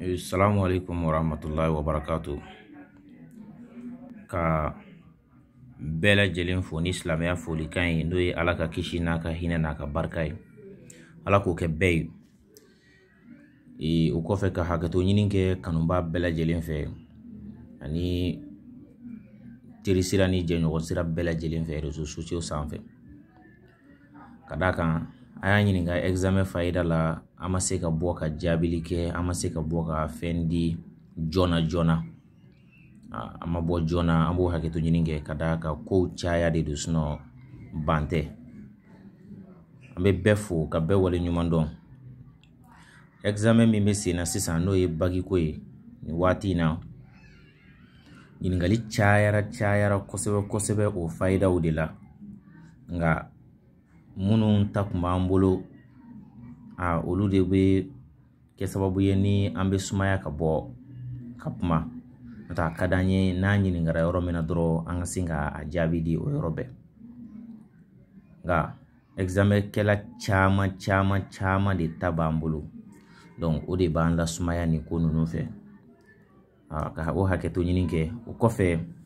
Assalamu eh, alaikum warahmatullahi wabarakatuh ka bɛɛ fo ni silamɛya folikan ye n'o ye ala ka kisi n'a ka hinɛ n'a ka barika ye ala k'o kɛ bɛɛ ye eh, o kɔfɛ ka hakɛto ɲini kɛ kanuba bɛɛ fɛ ani teri sira ni jɛɲɔgɔn sira bɛɛ fɛ rezo sosiyo sanfɛ ka d'a kan a y'a ɲininka ɛgizamɛn fayida la an ma se ka bɔ ka jaabili kɛ an ma se ka bɔ ka fɛn di joona joona ah, an ma bɔ joona an b'o hakɛto ɲini kɛ ka d'a kan kow caya de don sinɔ ban tɛ an bɛ bɛɛ fo ka bɛɛ waleɲuman dɔn ɛgizamɛn min bɛ sen na sisan n'o ye bagiko ye nin waati in na ɲininkali cayara cayara kosɛbɛ kosɛbɛ o fayidaw de la nka minnu ta kun b'an bolo a olu de bɛ kɛ sababu ye ni an bɛ sumaya ka bɔ ka kuma n'o tɛ a ka d'an ye n'a ɲininkara yɔrɔ min na dɔrɔn an ka se ka a jaabi di o yɔrɔ bɛɛ nka ɛgizamɛrikɛla caman caman caman de ta b'an bolo o de b'an lasumaya nin ko ninnu fɛ a ka o hakɛto ɲini kɛ o kɔfɛ